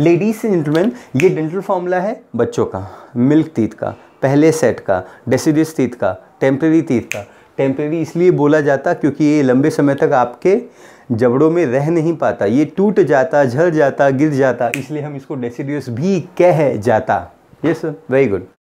ladies and gentleman ये dental formula है बच्चों का मिल्क तीत का पहले सेट का डेसिडिस तीत का टेम्प्रेरी तीत का टेम्प्रेरी इसलिए बोला जाता क्योंकि ये लंबे समय तक आपके जबड़ों में रह नहीं पाता ये टूट जाता झर जाता गिर जाता इसलिए हम इसको डेसिडियस भी कह जाता यस वेरी गुड